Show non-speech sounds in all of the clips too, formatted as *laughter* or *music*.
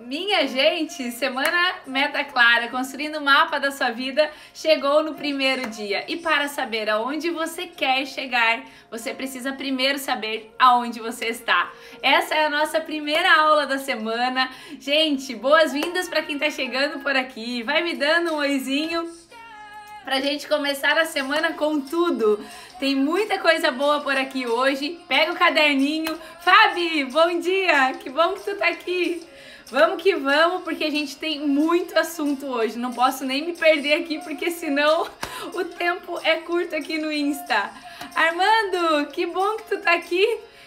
Minha gente, semana Meta Clara, construindo o mapa da sua vida, chegou no primeiro dia. E para saber aonde você quer chegar, você precisa primeiro saber aonde você está. Essa é a nossa primeira aula da semana. Gente, boas-vindas para quem está chegando por aqui. Vai me dando um oizinho a gente começar a semana com tudo. Tem muita coisa boa por aqui hoje. Pega o caderninho. Fabi, bom dia! Que bom que tu tá aqui. Vamos que vamos, porque a gente tem muito assunto hoje. Não posso nem me perder aqui, porque senão *laughs* o tempo é curto aqui no Insta. Armando, que bom que tu tá aqui.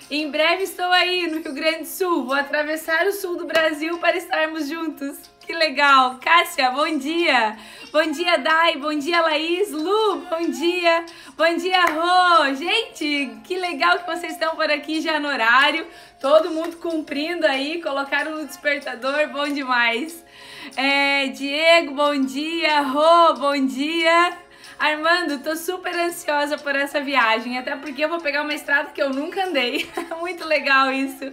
Em breve estou aí no Rio Grande do Sul. Vou atravessar o sul do Brasil para estarmos juntos. Que legal! Cássia, bom dia! Bom dia, Dai! Bom dia, Laís! Lu, bom dia! Bom dia, Rô! Gente, que legal que vocês estão por aqui já no horário. Todo mundo cumprindo aí, colocaram no despertador, bom demais. É, Diego, bom dia! Rô, bom dia! Armando, tô super ansiosa por essa viagem, até porque eu vou pegar uma estrada que eu nunca andei. *laughs* Muito legal isso.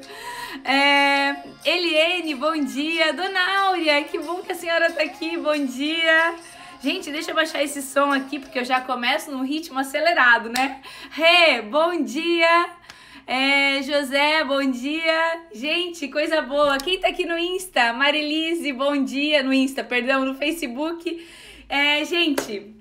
É... Eliene, bom dia. Dona Áurea, que bom que a senhora tá aqui, bom dia. Gente, deixa eu baixar esse som aqui, porque eu já começo num ritmo acelerado, né? Rê, bom dia. É, José, bom dia. Gente, coisa boa. Quem tá aqui no Insta? Marilise, bom dia. No Insta, perdão, no Facebook. É, gente,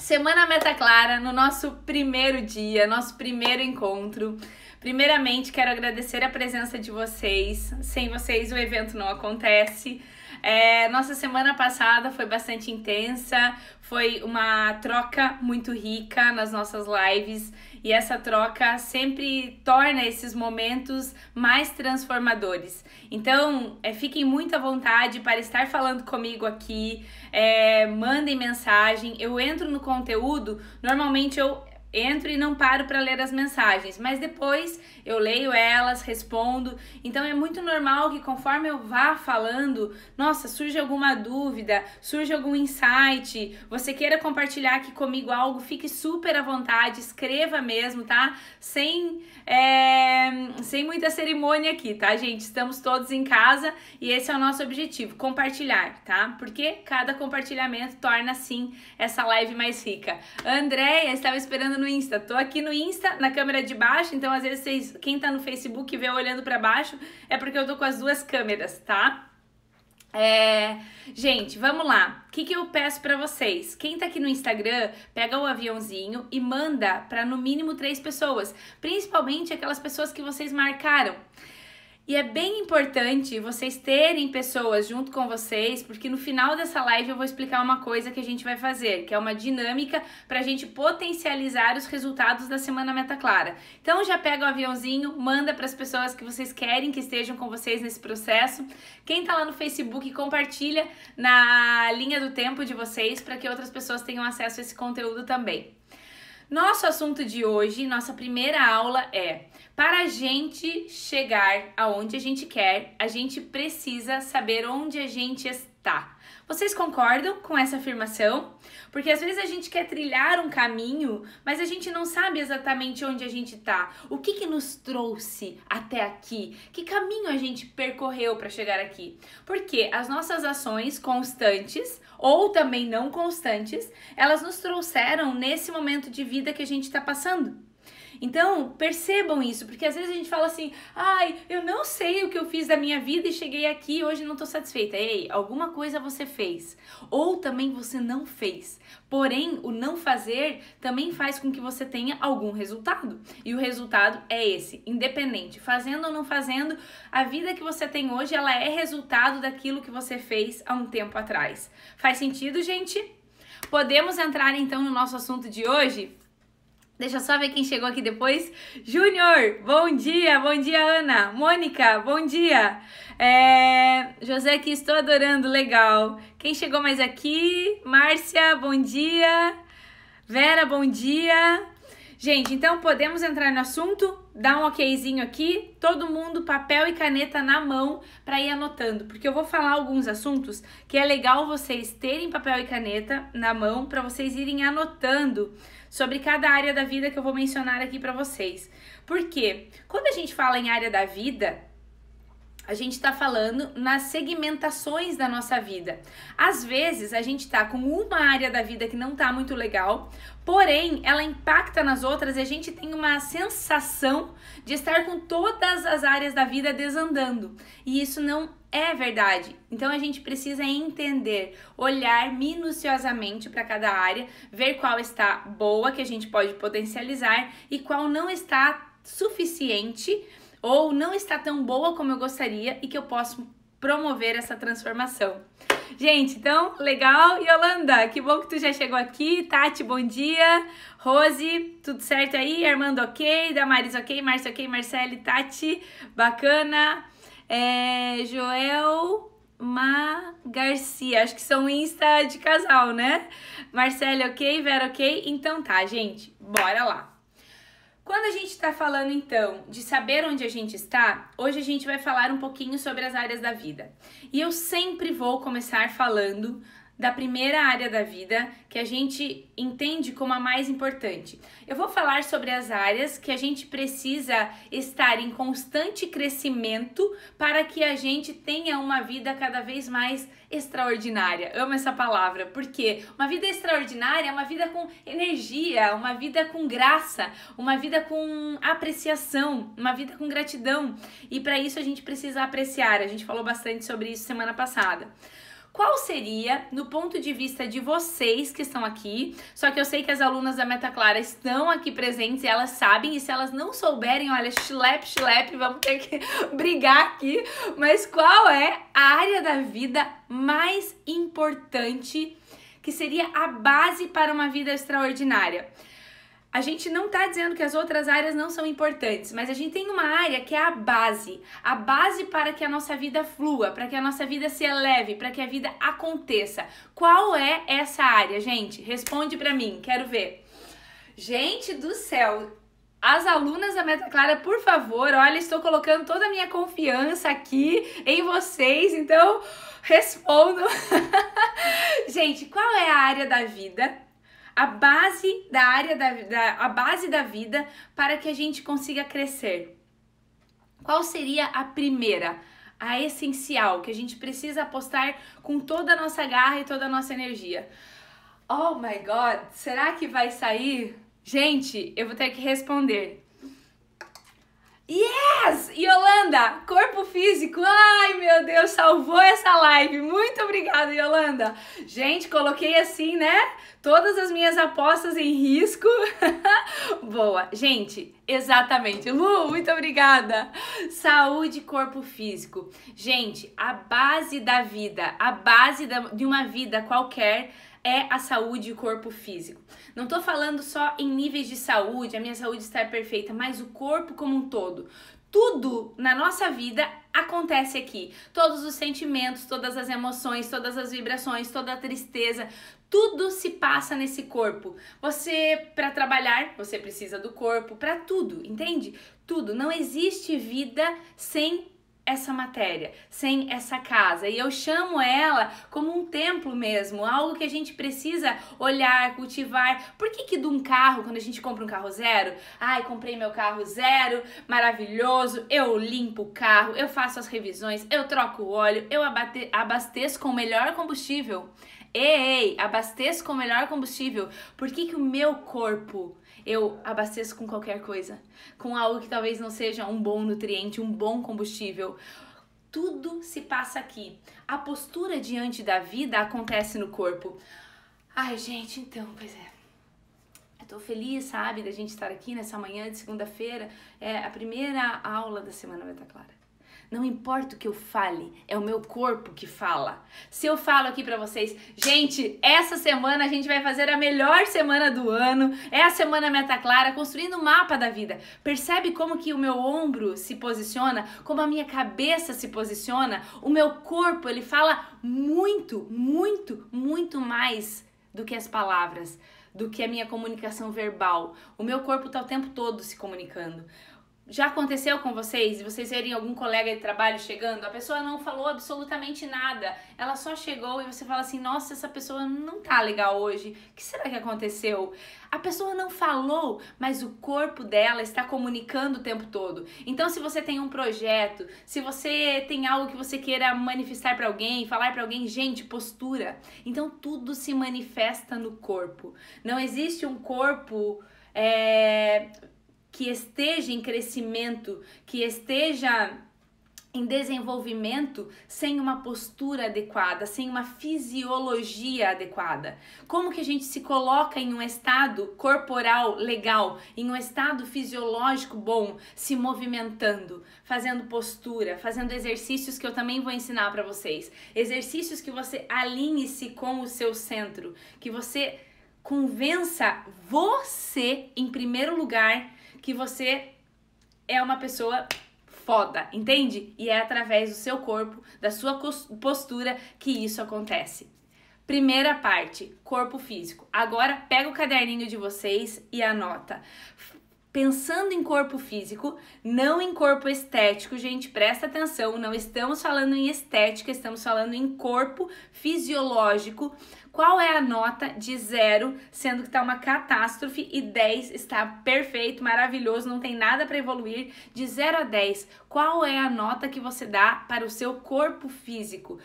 Semana Meta Clara, no nosso primeiro dia, nosso primeiro encontro. Primeiramente, quero agradecer a presença de vocês. Sem vocês, o evento não acontece. É, nossa semana passada foi bastante intensa, foi uma troca muito rica nas nossas lives e essa troca sempre torna esses momentos mais transformadores. Então, é, fiquem muito à vontade para estar falando comigo aqui, é, mandem mensagem, eu entro no conteúdo, normalmente eu entro e não paro para ler as mensagens, mas depois eu leio elas, respondo. Então é muito normal que conforme eu vá falando, nossa, surge alguma dúvida, surge algum insight, você queira compartilhar aqui comigo algo, fique super à vontade, escreva mesmo, tá? Sem, é, sem muita cerimônia aqui, tá, gente? Estamos todos em casa e esse é o nosso objetivo, compartilhar, tá? Porque cada compartilhamento torna, sim, essa live mais rica. Andréia, estava esperando no Insta. Tô aqui no Insta, na câmera de baixo, então às vezes vocês quem tá no Facebook e vê olhando para baixo, é porque eu tô com as duas câmeras, tá? É, gente, vamos lá. O que, que eu peço para vocês? Quem tá aqui no Instagram, pega o aviãozinho e manda para no mínimo três pessoas, principalmente aquelas pessoas que vocês marcaram. E é bem importante vocês terem pessoas junto com vocês, porque no final dessa live eu vou explicar uma coisa que a gente vai fazer, que é uma dinâmica para a gente potencializar os resultados da semana meta clara. Então já pega o aviãozinho, manda para as pessoas que vocês querem que estejam com vocês nesse processo. Quem está lá no Facebook compartilha na linha do tempo de vocês para que outras pessoas tenham acesso a esse conteúdo também. Nosso assunto de hoje, nossa primeira aula é: para a gente chegar aonde a gente quer, a gente precisa saber onde a gente está. Vocês concordam com essa afirmação? Porque às vezes a gente quer trilhar um caminho, mas a gente não sabe exatamente onde a gente está. O que, que nos trouxe até aqui? Que caminho a gente percorreu para chegar aqui? Porque as nossas ações constantes ou também não constantes, elas nos trouxeram nesse momento de vida que a gente está passando. Então, percebam isso, porque às vezes a gente fala assim: ai, eu não sei o que eu fiz da minha vida e cheguei aqui e hoje não estou satisfeita. Ei, alguma coisa você fez. Ou também você não fez. Porém, o não fazer também faz com que você tenha algum resultado. E o resultado é esse, independente. Fazendo ou não fazendo, a vida que você tem hoje, ela é resultado daquilo que você fez há um tempo atrás. Faz sentido, gente? Podemos entrar então no nosso assunto de hoje? Deixa eu só ver quem chegou aqui depois. Júnior, bom dia, bom dia, Ana. Mônica, bom dia. É... José, que estou adorando, legal. Quem chegou mais aqui? Márcia, bom dia. Vera, bom dia. Gente, então podemos entrar no assunto, Dá um okzinho aqui, todo mundo papel e caneta na mão para ir anotando, porque eu vou falar alguns assuntos que é legal vocês terem papel e caneta na mão para vocês irem anotando sobre cada área da vida que eu vou mencionar aqui para vocês. Porque quando a gente fala em área da vida, a gente está falando nas segmentações da nossa vida. Às vezes a gente está com uma área da vida que não está muito legal, porém ela impacta nas outras e a gente tem uma sensação de estar com todas as áreas da vida desandando. E isso não é verdade. Então a gente precisa entender, olhar minuciosamente para cada área, ver qual está boa que a gente pode potencializar e qual não está suficiente ou não está tão boa como eu gostaria e que eu posso promover essa transformação. Gente, então, legal. Yolanda, que bom que tu já chegou aqui. Tati, bom dia. Rose, tudo certo aí? Armando, ok. Damaris, ok. Márcia, ok. Marcele, Tati, bacana. É, Joel Ma Garcia, acho que são Insta de casal, né? Marcele, ok. Vera, ok. Então tá, gente, bora lá. Quando a gente está falando então de saber onde a gente está, hoje a gente vai falar um pouquinho sobre as áreas da vida. E eu sempre vou começar falando da primeira área da vida que a gente entende como a mais importante. Eu vou falar sobre as áreas que a gente precisa estar em constante crescimento para que a gente tenha uma vida cada vez mais extraordinária. Amo essa palavra, porque uma vida extraordinária é uma vida com energia, uma vida com graça, uma vida com apreciação, uma vida com gratidão. E para isso a gente precisa apreciar. A gente falou bastante sobre isso semana passada qual seria, no ponto de vista de vocês que estão aqui, só que eu sei que as alunas da Meta Clara estão aqui presentes e elas sabem, e se elas não souberem, olha, chilep, chilep, vamos ter que *laughs* brigar aqui, mas qual é a área da vida mais importante que seria a base para uma vida extraordinária? A gente não está dizendo que as outras áreas não são importantes, mas a gente tem uma área que é a base, a base para que a nossa vida flua, para que a nossa vida se eleve, para que a vida aconteça. Qual é essa área, gente? Responde para mim, quero ver. Gente do céu, as alunas da Meta Clara, por favor, olha, estou colocando toda a minha confiança aqui em vocês, então respondo. *laughs* gente, qual é a área da vida a base da área da, da a base da vida para que a gente consiga crescer. Qual seria a primeira? A essencial que a gente precisa apostar com toda a nossa garra e toda a nossa energia. Oh my god, será que vai sair? Gente, eu vou ter que responder. Yes! Yolanda, corpo físico. Ai, meu Deus, salvou essa live. Muito obrigada, Yolanda. Gente, coloquei assim, né? Todas as minhas apostas em risco. *laughs* Boa. Gente, exatamente. Lu, muito obrigada. Saúde, corpo físico. Gente, a base da vida, a base de uma vida qualquer é a saúde e corpo físico. Não estou falando só em níveis de saúde, a minha saúde está perfeita, mas o corpo como um todo. Tudo na nossa vida acontece aqui. Todos os sentimentos, todas as emoções, todas as vibrações, toda a tristeza, tudo se passa nesse corpo. Você para trabalhar, você precisa do corpo para tudo, entende? Tudo. Não existe vida sem essa matéria, sem essa casa. E eu chamo ela como um templo mesmo, algo que a gente precisa olhar, cultivar. Por que que de um carro, quando a gente compra um carro zero, ai, comprei meu carro zero, maravilhoso, eu limpo o carro, eu faço as revisões, eu troco o óleo, eu abate, abasteço com o melhor combustível. Ei, ei abasteço com o melhor combustível. Por que que o meu corpo eu abasteço com qualquer coisa, com algo que talvez não seja um bom nutriente, um bom combustível. Tudo se passa aqui. A postura diante da vida acontece no corpo. Ai, gente, então, pois é. Eu tô feliz, sabe, da gente estar aqui nessa manhã de segunda-feira. É a primeira aula da Semana Beta Clara. Não importa o que eu fale, é o meu corpo que fala. Se eu falo aqui para vocês, gente, essa semana a gente vai fazer a melhor semana do ano, é a semana meta clara, construindo o um mapa da vida. Percebe como que o meu ombro se posiciona, como a minha cabeça se posiciona, o meu corpo, ele fala muito, muito, muito mais do que as palavras do que a minha comunicação verbal. O meu corpo está o tempo todo se comunicando já aconteceu com vocês? Vocês verem algum colega de trabalho chegando, a pessoa não falou absolutamente nada, ela só chegou e você fala assim: nossa, essa pessoa não tá legal hoje, o que será que aconteceu? A pessoa não falou, mas o corpo dela está comunicando o tempo todo. Então, se você tem um projeto, se você tem algo que você queira manifestar para alguém, falar para alguém, gente, postura. Então, tudo se manifesta no corpo. Não existe um corpo. É que esteja em crescimento, que esteja em desenvolvimento sem uma postura adequada, sem uma fisiologia adequada. Como que a gente se coloca em um estado corporal legal, em um estado fisiológico bom, se movimentando, fazendo postura, fazendo exercícios que eu também vou ensinar para vocês. Exercícios que você alinhe-se com o seu centro, que você convença você em primeiro lugar que você é uma pessoa foda, entende? E é através do seu corpo, da sua postura que isso acontece. Primeira parte, corpo físico. Agora pega o caderninho de vocês e anota. Pensando em corpo físico, não em corpo estético, gente, presta atenção, não estamos falando em estética, estamos falando em corpo fisiológico qual é a nota de zero, sendo que está uma catástrofe e 10 está perfeito, maravilhoso, não tem nada para evoluir? De 0 a 10, qual é a nota que você dá para o seu corpo físico?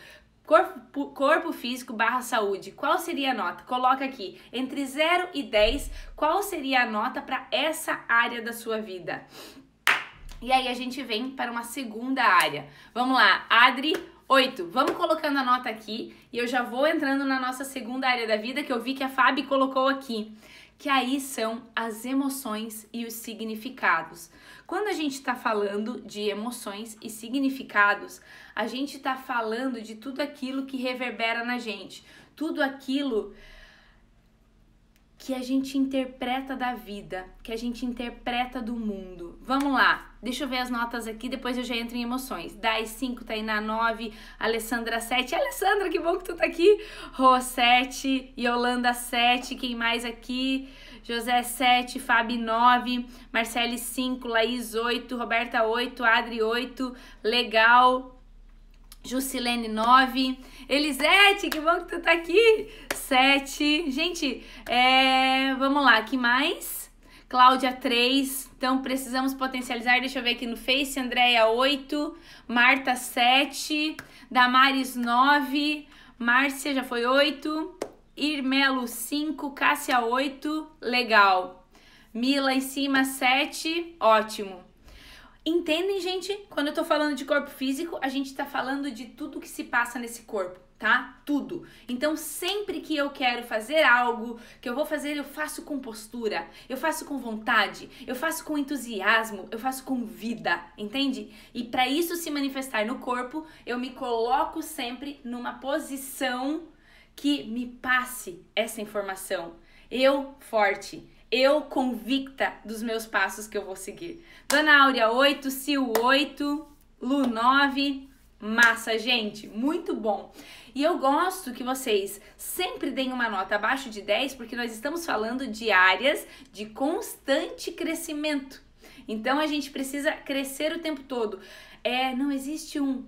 Corpo, corpo físico barra saúde, qual seria a nota? Coloca aqui, entre 0 e 10, qual seria a nota para essa área da sua vida? E aí a gente vem para uma segunda área. Vamos lá, Adri Oito, vamos colocando a nota aqui e eu já vou entrando na nossa segunda área da vida que eu vi que a Fábio colocou aqui, que aí são as emoções e os significados. Quando a gente está falando de emoções e significados, a gente está falando de tudo aquilo que reverbera na gente, tudo aquilo que a gente interpreta da vida, que a gente interpreta do mundo. Vamos lá, deixa eu ver as notas aqui, depois eu já entro em emoções. Dai 5, Tainá 9, Alessandra 7. Alessandra, que bom que tu tá aqui! Rô 7, Yolanda 7, quem mais aqui? José 7, Fabi 9, Marcele 5, Laís 8, Roberta 8, Adri 8, legal, Jusilene 9, Elisete, que bom que tu tá aqui! 7. Gente, é, vamos lá, que mais? Cláudia, 3. Então, precisamos potencializar. Deixa eu ver aqui no Face. Andréia, 8. Marta, 7. Damares, 9. Márcia, já foi 8. Irmelo, 5. Cássia, 8. Legal. Mila, em cima, 7. Ótimo. Entendem, gente? Quando eu tô falando de corpo físico, a gente tá falando de tudo que se passa nesse corpo tá? Tudo. Então, sempre que eu quero fazer algo que eu vou fazer, eu faço com postura, eu faço com vontade, eu faço com entusiasmo, eu faço com vida, entende? E para isso se manifestar no corpo, eu me coloco sempre numa posição que me passe essa informação. Eu forte, eu convicta dos meus passos que eu vou seguir. Dona Áurea 8, Sil 8, Lu 9. Massa, gente, muito bom. E eu gosto que vocês sempre deem uma nota abaixo de 10, porque nós estamos falando de áreas de constante crescimento. Então a gente precisa crescer o tempo todo. É, não existe um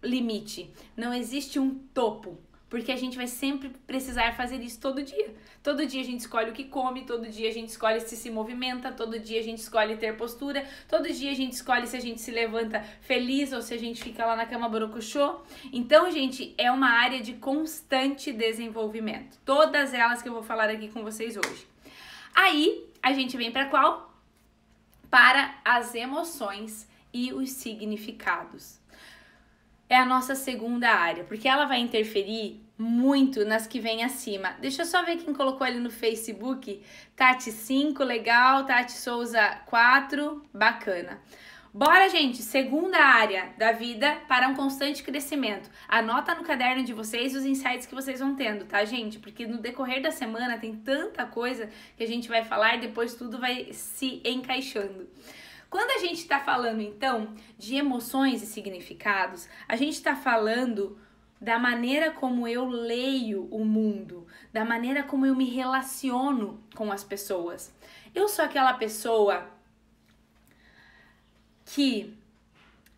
limite, não existe um topo porque a gente vai sempre precisar fazer isso todo dia. Todo dia a gente escolhe o que come, todo dia a gente escolhe se se movimenta, todo dia a gente escolhe ter postura, todo dia a gente escolhe se a gente se levanta feliz ou se a gente fica lá na cama borocochô. Então, gente, é uma área de constante desenvolvimento. Todas elas que eu vou falar aqui com vocês hoje. Aí, a gente vem para qual? Para as emoções e os significados é a nossa segunda área, porque ela vai interferir muito nas que vem acima. Deixa eu só ver quem colocou ali no Facebook. Tati 5, legal. Tati Souza 4, bacana. Bora, gente, segunda área da vida para um constante crescimento. Anota no caderno de vocês os insights que vocês vão tendo, tá, gente? Porque no decorrer da semana tem tanta coisa que a gente vai falar e depois tudo vai se encaixando. Quando a gente está falando, então, de emoções e significados, a gente está falando da maneira como eu leio o mundo, da maneira como eu me relaciono com as pessoas. Eu sou aquela pessoa que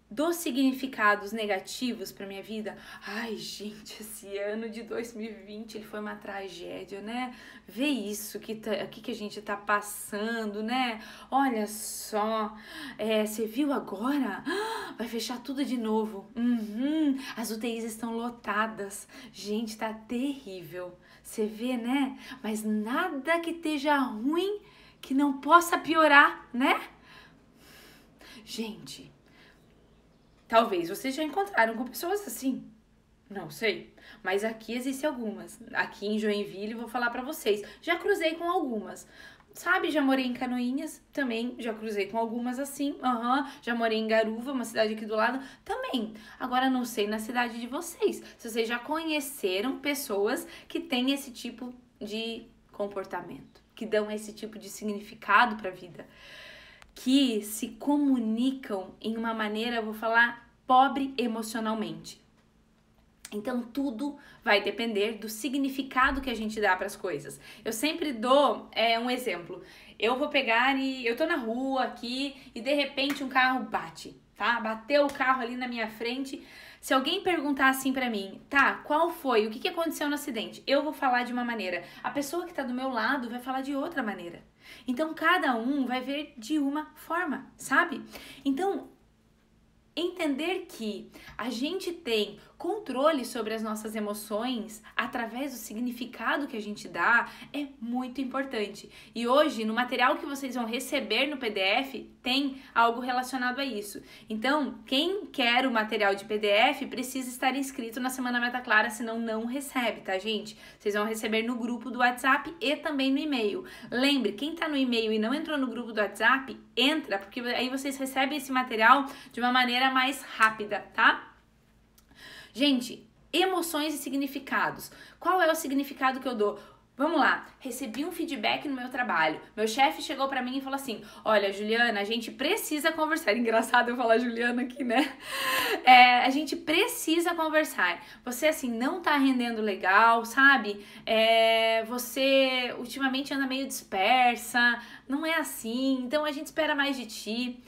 dos significados negativos para minha vida, ai gente, esse ano de 2020 ele foi uma tragédia, né? Vê isso que tá, que, que a gente tá passando, né? Olha só, é, você viu agora? *gasps* Vai fechar tudo de novo. Uhum, as UTIs estão lotadas. Gente, tá terrível. Você vê, né? Mas nada que esteja ruim que não possa piorar, né? Gente, Talvez vocês já encontraram com pessoas assim. Não sei, mas aqui existem algumas. Aqui em Joinville vou falar para vocês. Já cruzei com algumas. Sabe, já morei em Canoinhas, também já cruzei com algumas assim. Aham, uhum. já morei em Garuva, uma cidade aqui do lado, também. Agora não sei na cidade de vocês. Se vocês já conheceram pessoas que têm esse tipo de comportamento, que dão esse tipo de significado para a vida que se comunicam em uma maneira, vou falar, pobre emocionalmente. Então tudo vai depender do significado que a gente dá para as coisas. Eu sempre dou é, um exemplo. Eu vou pegar e eu tô na rua aqui e de repente um carro bate, tá? Bateu o carro ali na minha frente. Se alguém perguntar assim para mim, tá, qual foi, o que, que aconteceu no acidente, eu vou falar de uma maneira. A pessoa que está do meu lado vai falar de outra maneira. Então cada um vai ver de uma forma, sabe? Então entender que a gente tem Controle sobre as nossas emoções através do significado que a gente dá é muito importante. E hoje, no material que vocês vão receber no PDF, tem algo relacionado a isso. Então, quem quer o material de PDF precisa estar inscrito na Semana Meta Clara, senão não recebe, tá, gente? Vocês vão receber no grupo do WhatsApp e também no e-mail. Lembre, quem tá no e-mail e não entrou no grupo do WhatsApp, entra, porque aí vocês recebem esse material de uma maneira mais rápida, tá? Gente, emoções e significados. Qual é o significado que eu dou? Vamos lá, recebi um feedback no meu trabalho. Meu chefe chegou para mim e falou assim: Olha, Juliana, a gente precisa conversar. *laughs* Engraçado eu falar Juliana aqui, né? É, a gente precisa conversar. Você, assim, não tá rendendo legal, sabe? É, você ultimamente anda meio dispersa, não é assim. Então a gente espera mais de ti.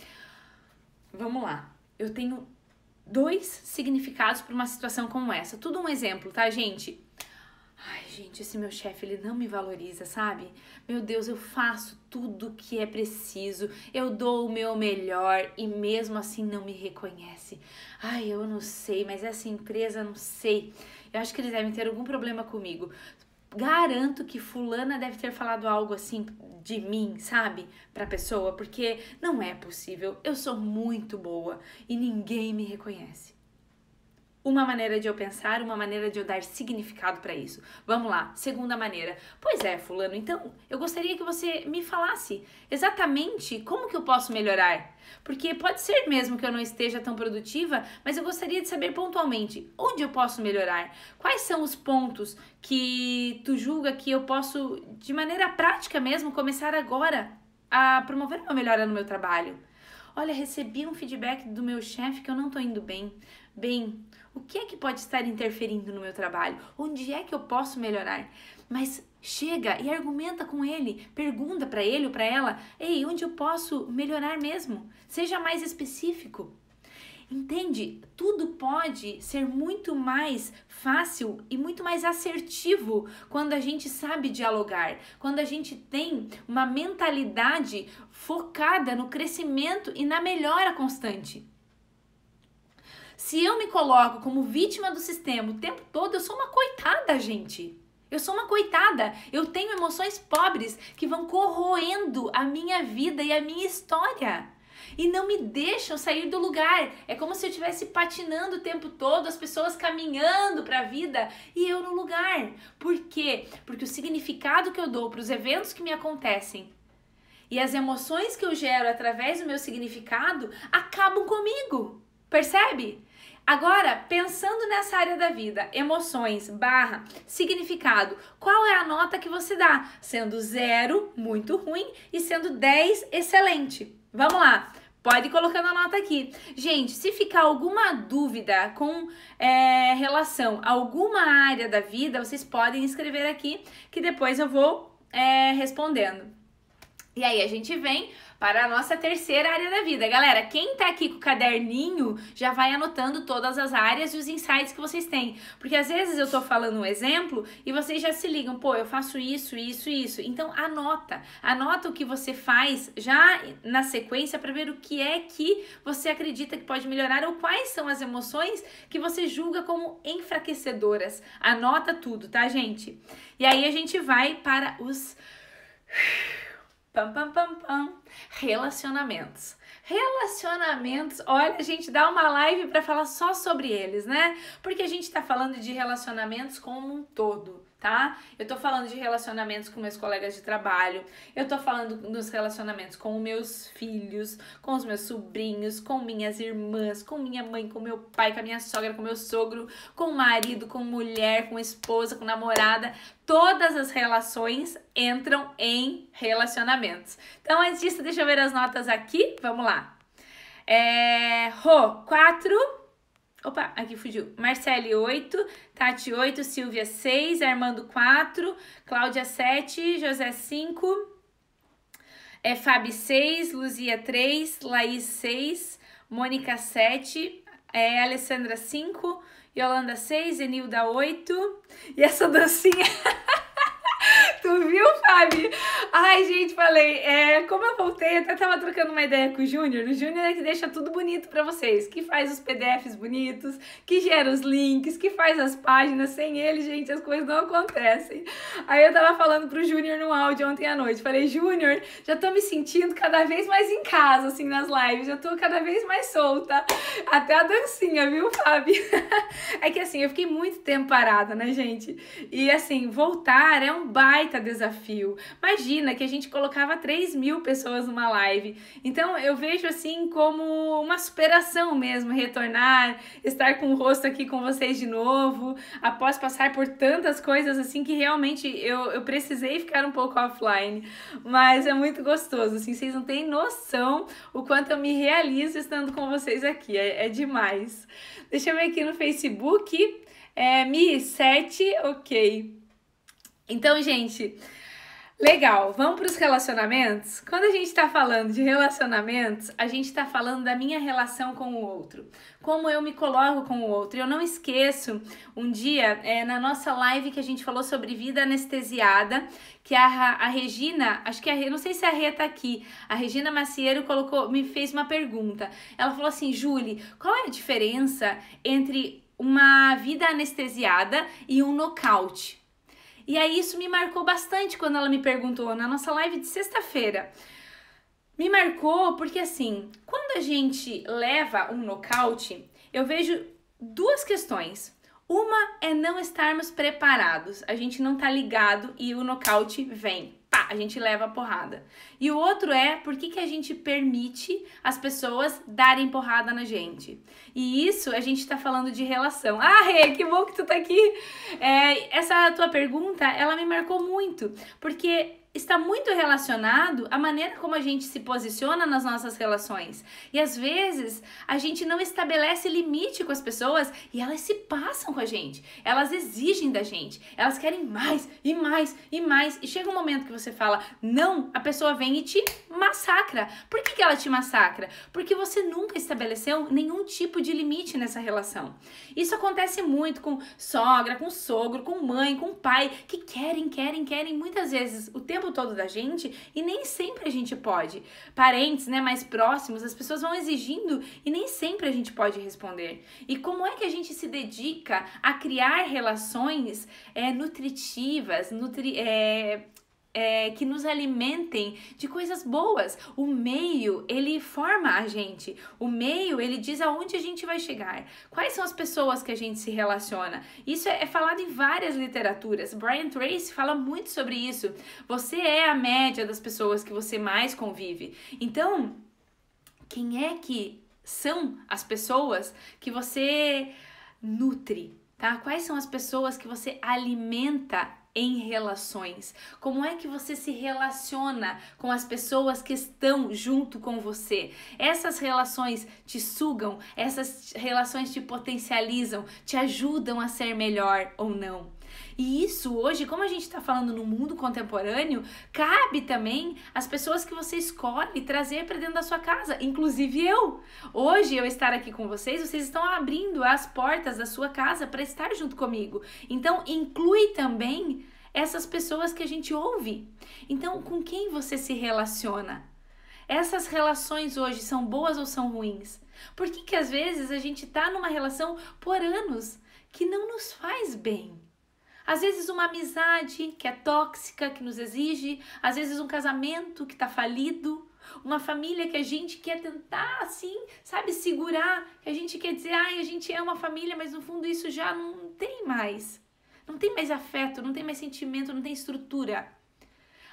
Vamos lá, eu tenho dois significados para uma situação como essa. Tudo um exemplo, tá, gente? Ai, gente, esse meu chefe, ele não me valoriza, sabe? Meu Deus, eu faço tudo o que é preciso, eu dou o meu melhor e mesmo assim não me reconhece. Ai, eu não sei, mas essa empresa, não sei. Eu acho que eles devem ter algum problema comigo garanto que fulana deve ter falado algo assim de mim, sabe? Pra pessoa, porque não é possível. Eu sou muito boa e ninguém me reconhece uma maneira de eu pensar, uma maneira de eu dar significado para isso. Vamos lá, segunda maneira. Pois é, fulano, então eu gostaria que você me falasse exatamente como que eu posso melhorar. Porque pode ser mesmo que eu não esteja tão produtiva, mas eu gostaria de saber pontualmente onde eu posso melhorar. Quais são os pontos que tu julga que eu posso de maneira prática mesmo começar agora a promover uma melhora no meu trabalho? Olha, recebi um feedback do meu chefe que eu não tô indo bem. Bem, o que é que pode estar interferindo no meu trabalho? Onde é que eu posso melhorar? Mas chega e argumenta com ele, pergunta para ele ou para ela: "Ei, onde eu posso melhorar mesmo? Seja mais específico." Entende? Tudo pode ser muito mais fácil e muito mais assertivo quando a gente sabe dialogar, quando a gente tem uma mentalidade focada no crescimento e na melhora constante. Se eu me coloco como vítima do sistema o tempo todo, eu sou uma coitada, gente. Eu sou uma coitada. Eu tenho emoções pobres que vão corroendo a minha vida e a minha história. E não me deixam sair do lugar. É como se eu estivesse patinando o tempo todo, as pessoas caminhando para a vida e eu no lugar. Por quê? Porque o significado que eu dou para os eventos que me acontecem e as emoções que eu gero através do meu significado acabam comigo. Percebe? Agora, pensando nessa área da vida, emoções barra significado, qual é a nota que você dá? Sendo zero, muito ruim, e sendo 10, excelente. Vamos lá, pode ir colocando a nota aqui. Gente, se ficar alguma dúvida com é, relação a alguma área da vida, vocês podem escrever aqui, que depois eu vou é, respondendo. E aí a gente vem para a nossa terceira área da vida. Galera, quem tá aqui com o caderninho já vai anotando todas as áreas e os insights que vocês têm. Porque às vezes eu tô falando um exemplo e vocês já se ligam, pô, eu faço isso, isso, isso. Então anota, anota o que você faz já na sequência para ver o que é que você acredita que pode melhorar ou quais são as emoções que você julga como enfraquecedoras. Anota tudo, tá, gente? E aí a gente vai para os *sighs* pam pam pam pam Relacionamentos. Relacionamentos, olha, a gente dá uma live para falar só sobre eles, né? Porque a gente está falando de relacionamentos como um todo tá? Eu tô falando de relacionamentos com meus colegas de trabalho, eu tô falando dos relacionamentos com os meus filhos, com os meus sobrinhos, com minhas irmãs, com minha mãe, com meu pai, com a minha sogra, com meu sogro, com marido, com mulher, com esposa, com namorada. Todas as relações entram em relacionamentos. Então, antes disso, deixa eu ver as notas aqui. Vamos lá. É, Rô, quatro Opa, aqui fugiu. Marcele, 8. Tati, 8. Silvia, 6. Armando, 4. Cláudia, 7. José, 5. É, Fábio, 6. Luzia, 3. Laís, 6. Mônica, 7. É, Alessandra, 5. Yolanda, 6. Enilda, 8. E essa dancinha. *laughs* muito, viu, Fábio? Ai, gente, falei, é, como eu voltei, até tava trocando uma ideia com o Júnior. O Júnior é que deixa tudo bonito para vocês, que faz os PDFs bonitos, que gera os links, que faz as páginas. Sem ele, gente, as coisas não acontecem. Aí eu tava falando pro Júnior no áudio ontem à noite. Falei, Júnior, já tô me sentindo cada vez mais em casa, assim, nas lives. Já tô cada vez mais solta. Até a dancinha, viu, Fábio? *laughs* é que assim, eu fiquei muito tempo parada, né, gente? E assim, voltar é um baita baita desafio. Imagina que a gente colocava 3 mil pessoas numa live. Então eu vejo assim como uma superação mesmo, retornar, estar com o rosto aqui com vocês de novo, após passar por tantas coisas assim que realmente eu, eu precisei ficar um pouco offline. Mas é muito gostoso, assim, vocês não têm noção o quanto eu me realizo estando com vocês aqui. É, é demais. Deixa eu ver aqui no Facebook. É, Mi7, ok. Então, gente, legal. Vamos para os relacionamentos? Quando a gente está falando de relacionamentos, a gente está falando da minha relação com o outro. Como eu me coloco com o outro. Eu não esqueço um dia, é, na nossa live que a gente falou sobre vida anestesiada, que a, a Regina, acho que a não sei se a Rê tá aqui, a Regina Macieiro colocou, me fez uma pergunta. Ela falou assim, Julie, qual é a diferença entre uma vida anestesiada e um nocaute? E aí isso me marcou bastante quando ela me perguntou na nossa live de sexta-feira. Me marcou porque assim, quando a gente leva um nocaute, eu vejo duas questões. Uma é não estarmos preparados, a gente não tá ligado e o nocaute vem pá, tá, a gente leva a porrada. E o outro é por que, que a gente permite as pessoas darem porrada na gente. E isso a gente tá falando de relação. Ah, Rê, que bom que tu tá aqui! É, essa tua pergunta, ela me marcou muito, porque está muito relacionado à maneira como a gente se posiciona nas nossas relações. E às vezes a gente não estabelece limite com as pessoas e elas se passam com a gente. Elas exigem da gente. Elas querem mais e mais e mais. E chega um momento que você fala não, a pessoa vem e te massacra. Por que, que ela te massacra? Porque você nunca estabeleceu nenhum tipo de limite nessa relação. Isso acontece muito com sogra, com sogro, com mãe, com pai, que querem, querem, querem muitas vezes o tempo tempo todo da gente e nem sempre a gente pode. Parentes, né, mais próximos, as pessoas vão exigindo e nem sempre a gente pode responder. E como é que a gente se dedica a criar relações é, nutritivas, nutri, é, é, que nos alimentem de coisas boas. O meio, ele forma a gente. O meio, ele diz aonde a gente vai chegar. Quais são as pessoas que a gente se relaciona. Isso é, é falado em várias literaturas. Brian Tracy fala muito sobre isso. Você é a média das pessoas que você mais convive. Então, quem é que são as pessoas que você nutre, tá? Quais são as pessoas que você alimenta em relações? Como é que você se relaciona com as pessoas que estão junto com você? Essas relações te sugam, essas relações te potencializam, te ajudam a ser melhor ou não? E isso hoje, como a gente está falando no mundo contemporâneo, cabe também as pessoas que você escolhe trazer para dentro da sua casa, inclusive eu. Hoje eu estar aqui com vocês, vocês estão abrindo as portas da sua casa para estar junto comigo. Então inclui também essas pessoas que a gente ouve. Então, com quem você se relaciona? Essas relações hoje são boas ou são ruins? Por que, que às vezes a gente está numa relação por anos que não nos faz bem? Às vezes uma amizade que é tóxica, que nos exige, às vezes um casamento que está falido, uma família que a gente quer tentar assim, sabe, segurar, que a gente quer dizer, ai, a gente é uma família, mas no fundo isso já não tem mais. Não tem mais afeto, não tem mais sentimento, não tem estrutura.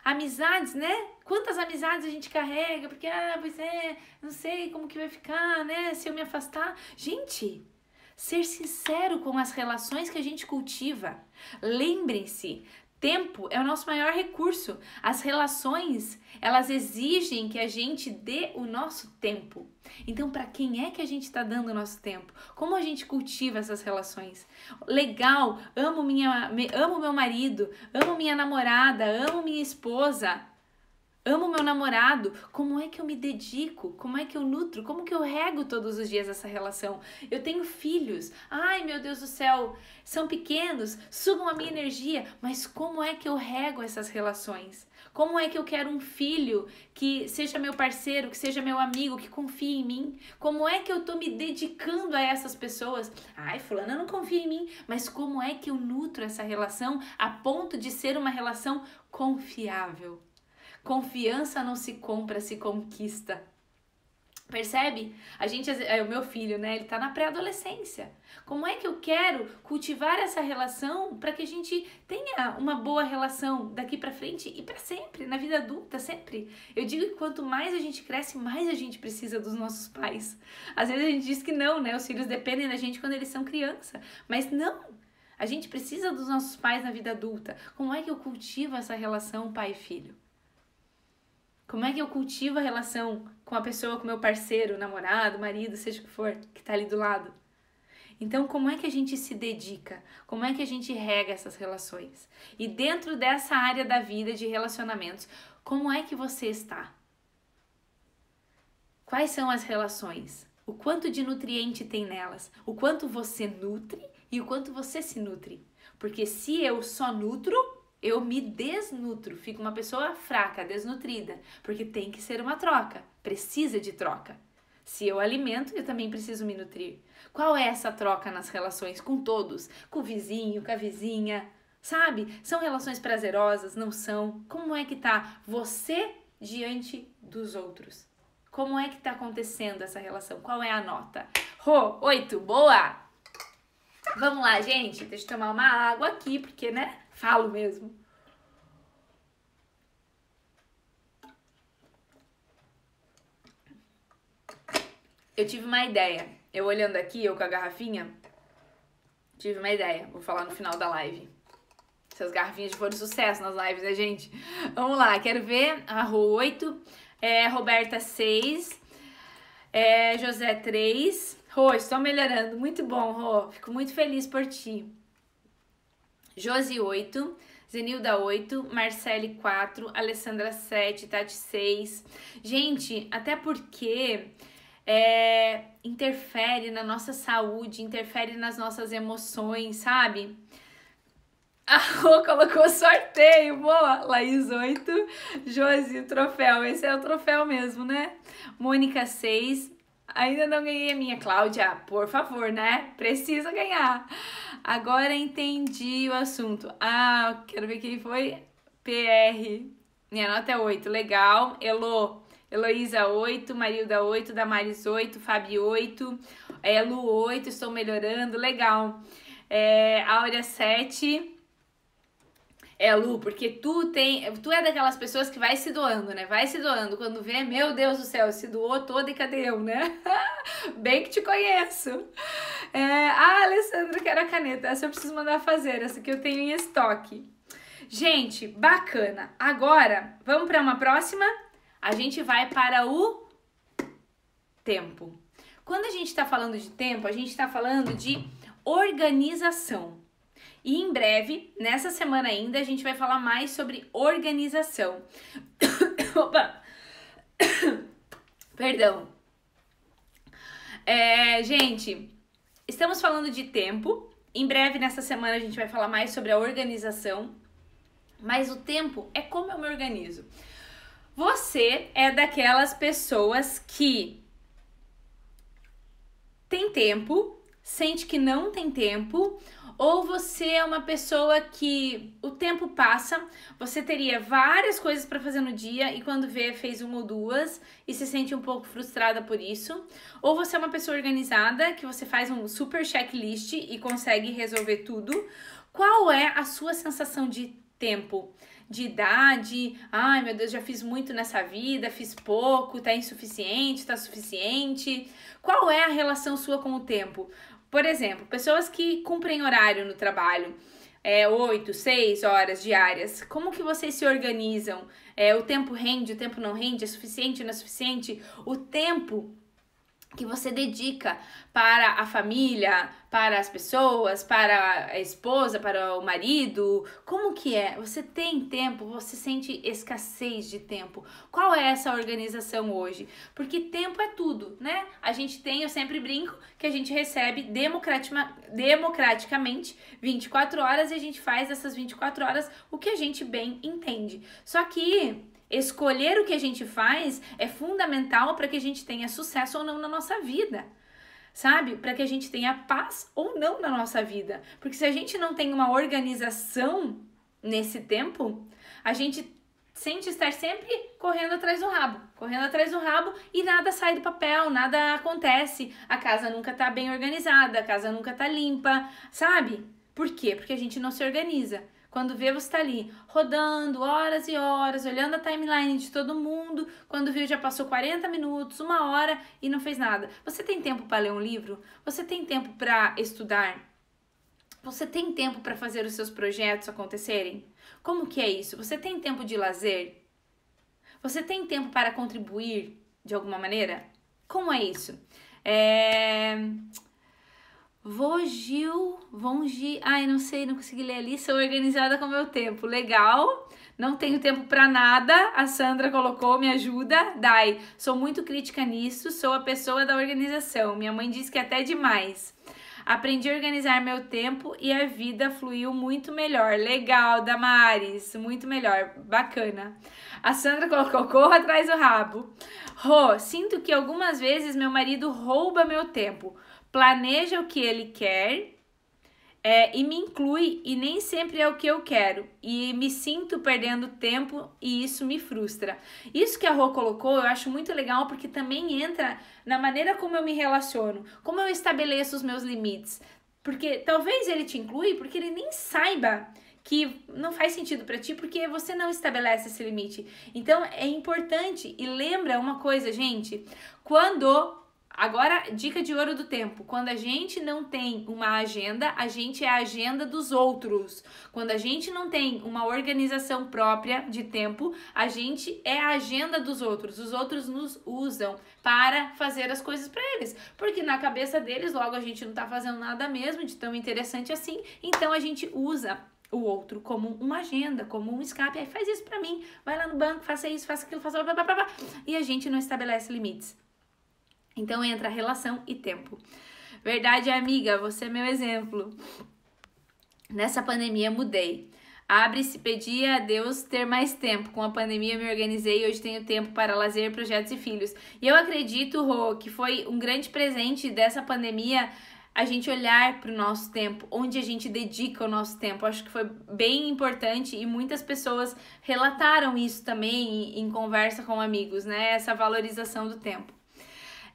Amizades, né? Quantas amizades a gente carrega, porque, ah, pois é, não sei como que vai ficar, né? Se eu me afastar. Gente, ser sincero com as relações que a gente cultiva. Lembrem-se, tempo é o nosso maior recurso. As relações, elas exigem que a gente dê o nosso tempo. Então, para quem é que a gente está dando o nosso tempo? Como a gente cultiva essas relações? Legal, amo minha, amo meu marido, amo minha namorada, amo minha esposa amo meu namorado, como é que eu me dedico? Como é que eu nutro? Como que eu rego todos os dias essa relação? Eu tenho filhos. Ai, meu Deus do céu, são pequenos, subam a minha energia, mas como é que eu rego essas relações? Como é que eu quero um filho que seja meu parceiro, que seja meu amigo, que confie em mim? Como é que eu tô me dedicando a essas pessoas? Ai, fulana não confia em mim, mas como é que eu nutro essa relação a ponto de ser uma relação confiável? Confiança não se compra, se conquista. Percebe? A gente, é, o meu filho, né? Ele tá na pré-adolescência. Como é que eu quero cultivar essa relação para que a gente tenha uma boa relação daqui para frente e para sempre, na vida adulta, sempre? Eu digo que quanto mais a gente cresce, mais a gente precisa dos nossos pais. Às vezes a gente diz que não, né? Os filhos dependem da gente quando eles são criança, mas não. A gente precisa dos nossos pais na vida adulta. Como é que eu cultivo essa relação pai-filho? Como é que eu cultivo a relação com a pessoa, com meu parceiro, namorado, marido, seja o que for, que está ali do lado? Então, como é que a gente se dedica? Como é que a gente rega essas relações? E dentro dessa área da vida de relacionamentos, como é que você está? Quais são as relações? O quanto de nutriente tem nelas? O quanto você nutre e o quanto você se nutre? Porque se eu só nutro, eu me desnutro, fico uma pessoa fraca, desnutrida, porque tem que ser uma troca, precisa de troca. Se eu alimento, eu também preciso me nutrir. Qual é essa troca nas relações com todos? Com o vizinho, com a vizinha? Sabe? São relações prazerosas? Não são? Como é que tá você diante dos outros? Como é que tá acontecendo essa relação? Qual é a nota? Rô, oito, boa! Vamos lá, gente. Deixa eu tomar uma água aqui, porque, né? Falo mesmo. Eu tive uma ideia. Eu olhando aqui, eu com a garrafinha, tive uma ideia. Vou falar no final da live. Essas garrafinhas foram sucesso nas lives, né, gente? Vamos lá, quero ver. A Rô 8, é, Roberta 6, é, José 3. Rô, estou melhorando. Muito bom, Rô. Fico muito feliz por ti. Josi 8, Zenilda 8, Marcele 4, Alessandra 7, Tati 6. Gente, até porque é, interfere na nossa saúde, interfere nas nossas emoções, sabe? A Rô colocou sorteio, boa! Laís 8, Josi, troféu, esse é o troféu mesmo, né? Mônica 6, Ainda não ganhei a minha, Cláudia. Por favor, né? Precisa ganhar. Agora entendi o assunto. Ah, quero ver quem foi. PR. Minha nota é 8. Legal. Elo. Heloísa 8, Marilda 8, Damaris 8, Fabi 8, Elo, 8, estou melhorando, legal. É, Áurea 7, é, Lu, porque tu tem. Tu é daquelas pessoas que vai se doando, né? Vai se doando. Quando vê, meu Deus do céu, se doou toda e cadê eu, né? *laughs* Bem que te conheço. É, ah, Alessandra, quero a caneta. Essa eu preciso mandar fazer, essa que eu tenho em estoque. Gente, bacana. Agora, vamos para uma próxima? A gente vai para o tempo. Quando a gente está falando de tempo, a gente está falando de organização. E em breve, nessa semana ainda, a gente vai falar mais sobre organização. *coughs* Opa! *coughs* Perdão. É, gente, estamos falando de tempo. Em breve, nessa semana, a gente vai falar mais sobre a organização. Mas o tempo é como eu me organizo. Você é daquelas pessoas que tem tempo, sente que não tem tempo, ou você é uma pessoa que o tempo passa, você teria várias coisas para fazer no dia e quando vê fez uma ou duas e se sente um pouco frustrada por isso, ou você é uma pessoa organizada que você faz um super checklist e consegue resolver tudo. Qual é a sua sensação de tempo? de idade, ai meu Deus, já fiz muito nessa vida, fiz pouco, tá insuficiente, tá suficiente. Qual é a relação sua com o tempo? Por exemplo, pessoas que cumprem horário no trabalho, é, 8, 6 horas diárias, como que vocês se organizam? É, o tempo rende, o tempo não rende, é suficiente, não é suficiente? O tempo que você dedica para a família, para as pessoas, para a esposa, para o marido? Como que é? Você tem tempo? Você sente escassez de tempo? Qual é essa organização hoje? Porque tempo é tudo, né? A gente tem, eu sempre brinco, que a gente recebe democraticamente 24 horas e a gente faz essas 24 horas o que a gente bem entende. Só que Escolher o que a gente faz é fundamental para que a gente tenha sucesso ou não na nossa vida. Sabe? Para que a gente tenha paz ou não na nossa vida. Porque se a gente não tem uma organização nesse tempo, a gente sente estar sempre correndo atrás do rabo, correndo atrás do rabo e nada sai do papel, nada acontece. A casa nunca tá bem organizada, a casa nunca tá limpa, sabe? Por quê? Porque a gente não se organiza. Quando vê, você tá ali rodando horas e horas, olhando a timeline de todo mundo. Quando viu, já passou 40 minutos, uma hora e não fez nada. Você tem tempo para ler um livro? Você tem tempo para estudar? Você tem tempo para fazer os seus projetos acontecerem? Como que é isso? Você tem tempo de lazer? Você tem tempo para contribuir de alguma maneira? Como é isso? É... Vogil, Vongi, ai não sei, não consegui ler ali, sou organizada com o meu tempo, legal, não tenho tempo para nada, a Sandra colocou, me ajuda, Dai, sou muito crítica nisso, sou a pessoa da organização, minha mãe diz que é até demais. Aprendi a organizar meu tempo e a vida fluiu muito melhor. Legal, Damares, muito melhor, bacana. A Sandra colocou corra atrás do rabo. Rô, sinto que algumas vezes meu marido rouba meu tempo planeja o que ele quer é, e me inclui e nem sempre é o que eu quero e me sinto perdendo tempo e isso me frustra. Isso que a Rô colocou eu acho muito legal porque também entra na maneira como eu me relaciono, como eu estabeleço os meus limites. Porque talvez ele te inclui porque ele nem saiba que não faz sentido para ti porque você não estabelece esse limite. Então é importante e lembra uma coisa, gente, quando Agora, dica de ouro do tempo. Quando a gente não tem uma agenda, a gente é a agenda dos outros. Quando a gente não tem uma organização própria de tempo, a gente é a agenda dos outros. Os outros nos usam para fazer as coisas para eles. Porque na cabeça deles, logo a gente não está fazendo nada mesmo de tão interessante assim. Então a gente usa o outro como uma agenda, como um escape. Aí faz isso para mim, vai lá no banco, faça isso, faça aquilo, faça. E a gente não estabelece limites. Então entra relação e tempo. Verdade, amiga, você é meu exemplo. Nessa pandemia mudei. Abre-se, pedi a Deus ter mais tempo. Com a pandemia me organizei e hoje tenho tempo para lazer, projetos e filhos. E eu acredito, Rô, que foi um grande presente dessa pandemia a gente olhar para o nosso tempo, onde a gente dedica o nosso tempo. Acho que foi bem importante e muitas pessoas relataram isso também em, em conversa com amigos, né? Essa valorização do tempo.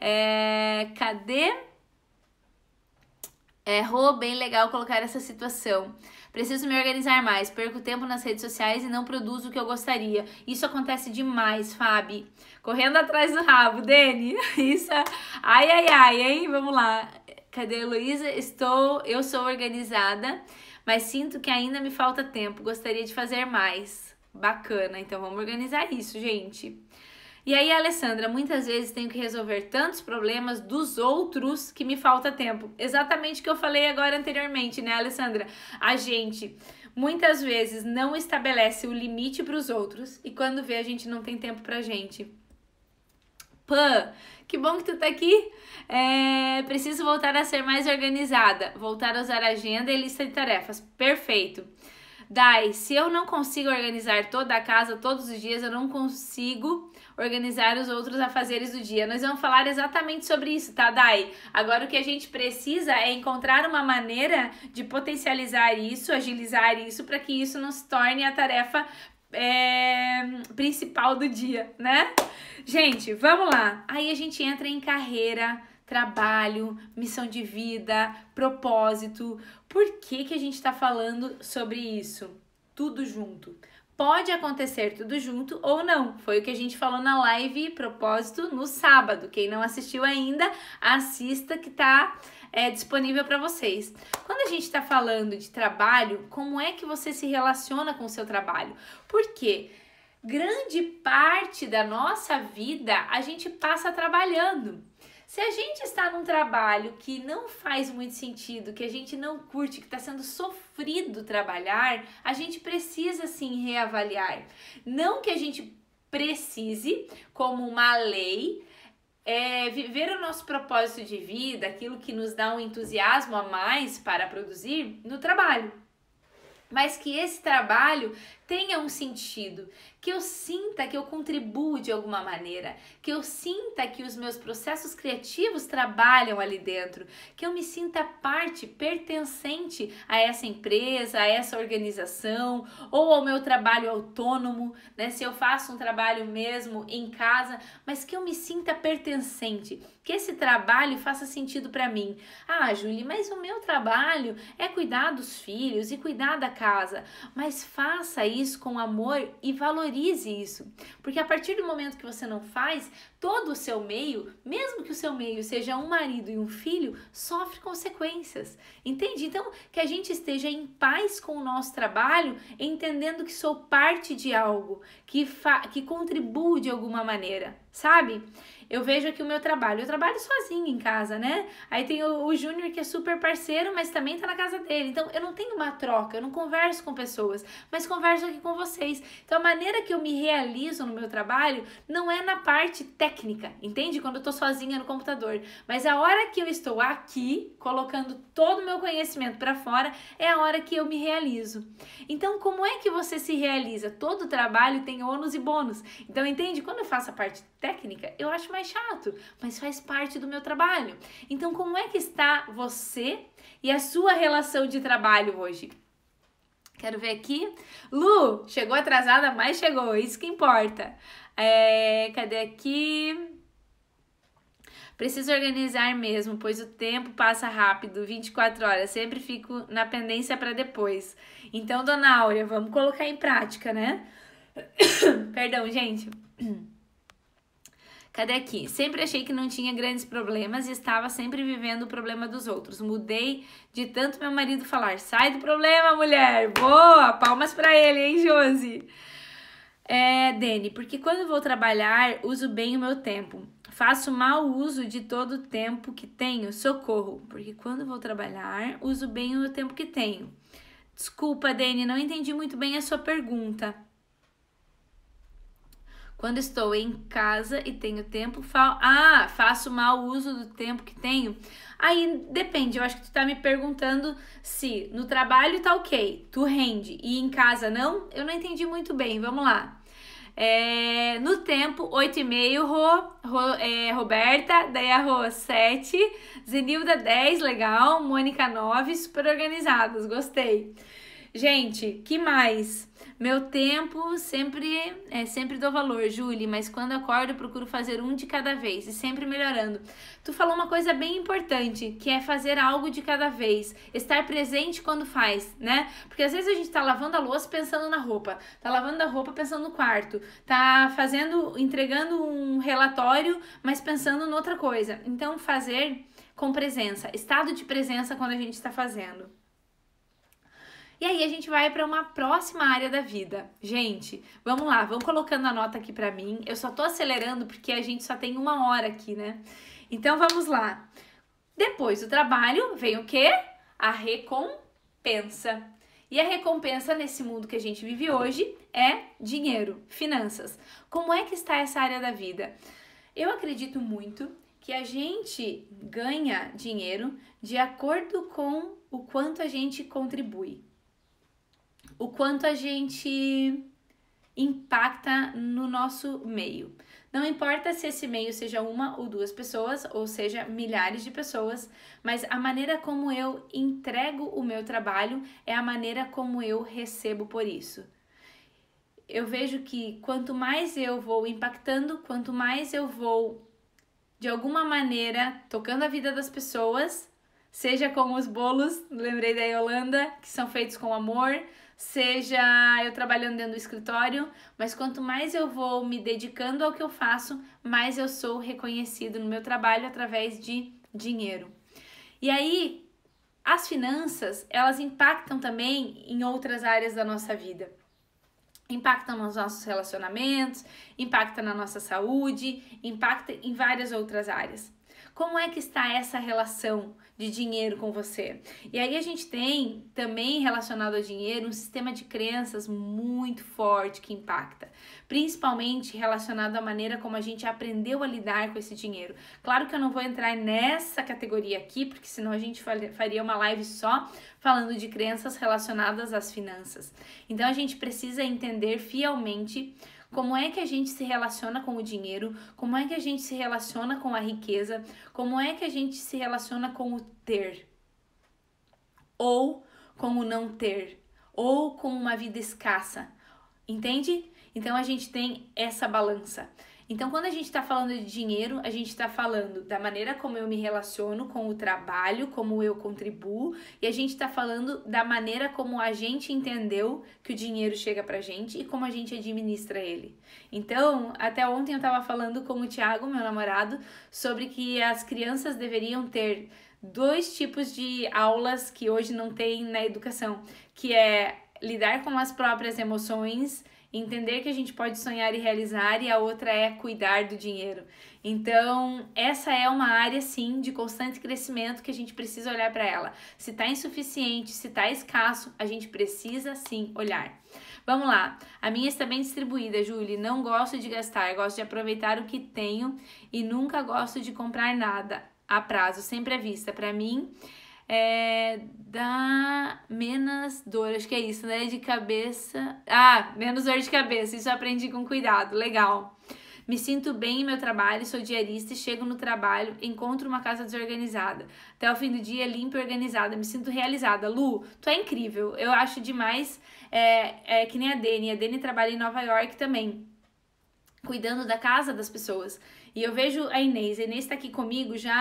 É, cadê? É, Rô, bem legal colocar essa situação. Preciso me organizar mais, perco tempo nas redes sociais e não produzo o que eu gostaria. Isso acontece demais, Fabi. Correndo atrás do rabo, Dani. *laughs* Isso. É- ai, ai, ai, hein? Vamos lá. Cadê Luísa? Estou, eu sou organizada, mas sinto que ainda me falta tempo. Gostaria de fazer mais. Bacana. Então vamos organizar isso, gente. E aí, Alessandra, muitas vezes tenho que resolver tantos problemas dos outros que me falta tempo. Exatamente o que eu falei agora anteriormente, né, Alessandra? A gente muitas vezes não estabelece o limite para os outros e quando vê a gente não tem tempo a gente. Pan, que bom que tu tá aqui. É, preciso voltar a ser mais organizada, voltar a usar agenda e lista de tarefas. Perfeito. Dai, se eu não consigo organizar toda a casa todos os dias, eu não consigo organizar os outros afazeres do dia. Nós vamos falar exatamente sobre isso, tá, Dai? Agora o que a gente precisa é encontrar uma maneira de potencializar isso, agilizar isso, para que isso não se torne a tarefa é, principal do dia, né? Gente, vamos lá. Aí a gente entra em carreira, trabalho, missão de vida, propósito. Por que, que a gente está falando sobre isso? Tudo junto pode acontecer tudo junto ou não. Foi o que a gente falou na live propósito no sábado. Quem não assistiu ainda, assista que tá é, disponível para vocês. Quando a gente está falando de trabalho, como é que você se relaciona com o seu trabalho? Porque grande parte da nossa vida a gente passa trabalhando. Se a gente está num trabalho que não faz muito sentido, que a gente não curte, que está sendo sofrido trabalhar, a gente precisa sim reavaliar. Não que a gente precise, como uma lei, é, viver o nosso propósito de vida, aquilo que nos dá um entusiasmo a mais para produzir no trabalho. Mas que esse trabalho tenha um sentido, que eu sinta que eu contribuo de alguma maneira, que eu sinta que os meus processos criativos trabalham ali dentro, que eu me sinta parte, pertencente a essa empresa, a essa organização ou ao meu trabalho autônomo, né? Se eu faço um trabalho mesmo em casa, mas que eu me sinta pertencente, que esse trabalho faça sentido para mim. Ah, Julie, mas o meu trabalho é cuidar dos filhos e cuidar da casa, mas faça isso isso com amor e valorize isso. Porque a partir do momento que você não faz, todo o seu meio, mesmo que o seu meio seja um marido e um filho, sofre consequências. Entende? Então, que a gente esteja em paz com o nosso trabalho, entendendo que sou parte de algo, que, que contribuo de alguma maneira, sabe? eu vejo aqui o meu trabalho. Eu trabalho sozinha em casa, né? Aí tem o, o Júnior que é super parceiro, mas também tá na casa dele. Então eu não tenho uma troca, eu não converso com pessoas, mas converso aqui com vocês. Então a maneira que eu me realizo no meu trabalho não é na parte técnica, entende? Quando eu tô sozinha no computador. Mas a hora que eu estou aqui, colocando todo o meu conhecimento para fora, é a hora que eu me realizo. Então, como é que você se realiza? Todo trabalho tem ônus e bônus. Então, entende? Quando eu faço a parte técnica, eu acho mais chato, mas faz parte do meu trabalho. Então, como é que está você e a sua relação de trabalho hoje? Quero ver aqui. Lu, chegou atrasada, mas chegou, isso que importa. É, cadê aqui? Preciso organizar mesmo, pois o tempo passa rápido, 24 horas, sempre fico na pendência para depois. Então, dona Áurea, vamos colocar em prática, né? *coughs* Perdão, gente. Cadê aqui? Sempre achei que não tinha grandes problemas e estava sempre vivendo o problema dos outros. Mudei de tanto meu marido falar: sai do problema, mulher! Boa! Palmas para ele, hein, Josi? É, Dani, porque quando vou trabalhar, uso bem o meu tempo. Faço mau uso de todo o tempo que tenho. Socorro, porque quando vou trabalhar, uso bem o tempo que tenho. Desculpa, Dani, não entendi muito bem a sua pergunta. Quando estou em casa e tenho tempo, fa ah, faço mau uso do tempo que tenho. Aí depende, eu acho que tu tá me perguntando se no trabalho tá ok, tu rende e em casa não? Eu não entendi muito bem, vamos lá. É, no tempo, 8,5, ro ro é, Roberta, daí a 7, Zenilda 10, legal, Mônica 9, super organizadas, gostei. Gente, que mais? Meu tempo sempre é, sempre dou valor, Julie, mas quando acordo procuro fazer um de cada vez e sempre melhorando. Tu falou uma coisa bem importante, que é fazer algo de cada vez, estar presente quando faz, né? Porque às vezes a gente tá lavando a louça pensando na roupa, tá lavando a roupa pensando no quarto, tá fazendo, entregando um relatório, mas pensando noutra coisa. Então fazer com presença, estado de presença quando a gente está fazendo. E aí a gente vai para uma próxima área da vida. Gente, vamos lá, vão colocando a nota aqui para mim. Eu só tô acelerando porque a gente só tem uma hora aqui, né? Então vamos lá. Depois do trabalho vem o quê? A recompensa. E a recompensa nesse mundo que a gente vive hoje é dinheiro, finanças. Como é que está essa área da vida? Eu acredito muito que a gente ganha dinheiro de acordo com o quanto a gente contribui o quanto a gente impacta no nosso meio. Não importa se esse meio seja uma ou duas pessoas, ou seja, milhares de pessoas, mas a maneira como eu entrego o meu trabalho é a maneira como eu recebo por isso. Eu vejo que quanto mais eu vou impactando, quanto mais eu vou, de alguma maneira, tocando a vida das pessoas, seja com os bolos, lembrei da Yolanda, que são feitos com amor, seja eu trabalhando dentro do escritório, mas quanto mais eu vou me dedicando ao que eu faço, mais eu sou reconhecido no meu trabalho através de dinheiro. E aí, as finanças, elas impactam também em outras áreas da nossa vida. Impactam nos nossos relacionamentos, impacta na nossa saúde, impacta em várias outras áreas. Como é que está essa relação de dinheiro com você. E aí a gente tem também relacionado ao dinheiro um sistema de crenças muito forte que impacta, principalmente relacionado à maneira como a gente aprendeu a lidar com esse dinheiro. Claro que eu não vou entrar nessa categoria aqui, porque senão a gente faria uma live só falando de crenças relacionadas às finanças. Então a gente precisa entender fielmente como é que a gente se relaciona com o dinheiro? Como é que a gente se relaciona com a riqueza? Como é que a gente se relaciona com o ter? Ou com o não ter? Ou com uma vida escassa? Entende? Então a gente tem essa balança. Então, quando a gente está falando de dinheiro, a gente está falando da maneira como eu me relaciono com o trabalho, como eu contribuo, e a gente está falando da maneira como a gente entendeu que o dinheiro chega a gente e como a gente administra ele. Então, até ontem eu estava falando com o Thiago, meu namorado, sobre que as crianças deveriam ter dois tipos de aulas que hoje não tem na educação, que é lidar com as próprias emoções Entender que a gente pode sonhar e realizar, e a outra é cuidar do dinheiro. Então, essa é uma área, sim, de constante crescimento que a gente precisa olhar para ela. Se está insuficiente, se está escasso, a gente precisa, sim, olhar. Vamos lá. A minha está bem distribuída, Julie. Não gosto de gastar, gosto de aproveitar o que tenho e nunca gosto de comprar nada a prazo, sempre à vista. Para mim, é, dá menos dor, acho que é isso, né? De cabeça. Ah, menos dor de cabeça, isso aprendi com cuidado, legal. Me sinto bem em meu trabalho, sou diarista e chego no trabalho, encontro uma casa desorganizada. Até o fim do dia, limpa e organizada, me sinto realizada. Lu, tu é incrível, eu acho demais, é, é que nem a Dani. A Dani trabalha em Nova York também, cuidando da casa das pessoas. E eu vejo a Inês, a Inês está aqui comigo já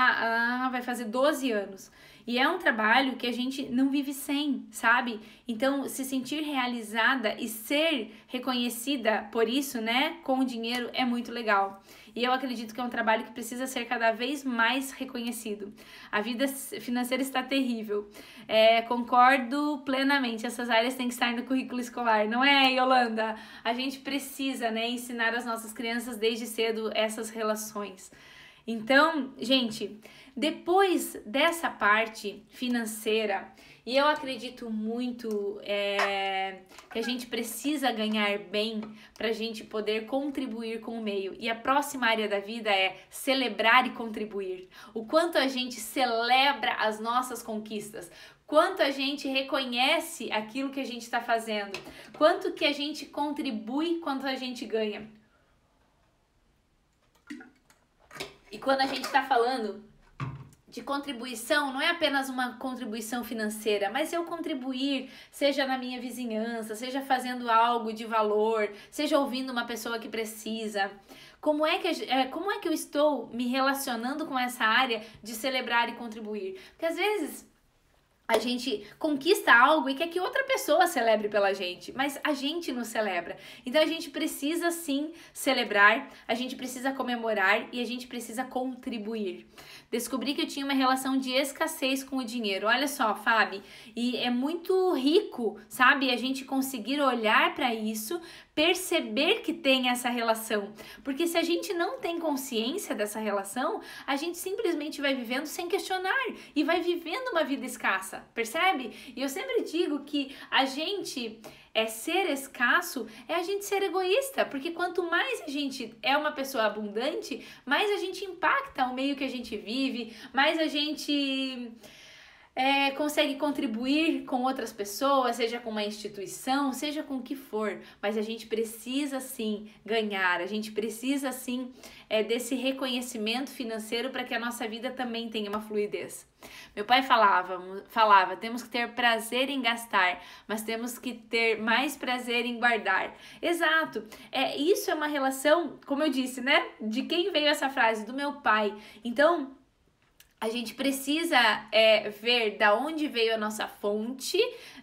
ah, vai fazer 12 anos. E é um trabalho que a gente não vive sem, sabe? Então, se sentir realizada e ser reconhecida por isso, né, com o dinheiro é muito legal. E eu acredito que é um trabalho que precisa ser cada vez mais reconhecido. A vida financeira está terrível. É, concordo plenamente, essas áreas têm que estar no currículo escolar, não é, Yolanda? A gente precisa, né, ensinar as nossas crianças desde cedo essas relações. Então, gente, depois dessa parte financeira, e eu acredito muito é, que a gente precisa ganhar bem para a gente poder contribuir com o meio. E a próxima área da vida é celebrar e contribuir. O quanto a gente celebra as nossas conquistas, quanto a gente reconhece aquilo que a gente está fazendo, quanto que a gente contribui, quanto a gente ganha. E quando a gente está falando de contribuição, não é apenas uma contribuição financeira, mas eu contribuir, seja na minha vizinhança, seja fazendo algo de valor, seja ouvindo uma pessoa que precisa. Como é que, é, como é que eu estou me relacionando com essa área de celebrar e contribuir? Porque às vezes a gente conquista algo e quer que outra pessoa celebre pela gente, mas a gente não celebra. Então a gente precisa sim celebrar, a gente precisa comemorar e a gente precisa contribuir. Descobri que eu tinha uma relação de escassez com o dinheiro. Olha só, Fábio, e é muito rico, sabe? A gente conseguir olhar para isso, perceber que tem essa relação. Porque se a gente não tem consciência dessa relação, a gente simplesmente vai vivendo sem questionar e vai vivendo uma vida escassa, percebe? E eu sempre digo que a gente é ser escasso é a gente ser egoísta, porque quanto mais a gente é uma pessoa abundante, mais a gente impacta o meio que a gente vive, mais a gente é, consegue contribuir com outras pessoas, seja com uma instituição, seja com o que for, mas a gente precisa sim ganhar, a gente precisa sim é, desse reconhecimento financeiro para que a nossa vida também tenha uma fluidez. Meu pai falava, falava, temos que ter prazer em gastar, mas temos que ter mais prazer em guardar. Exato. É, isso é uma relação, como eu disse, né? De quem veio essa frase do meu pai. Então, a gente precisa é, ver da onde veio a nossa fonte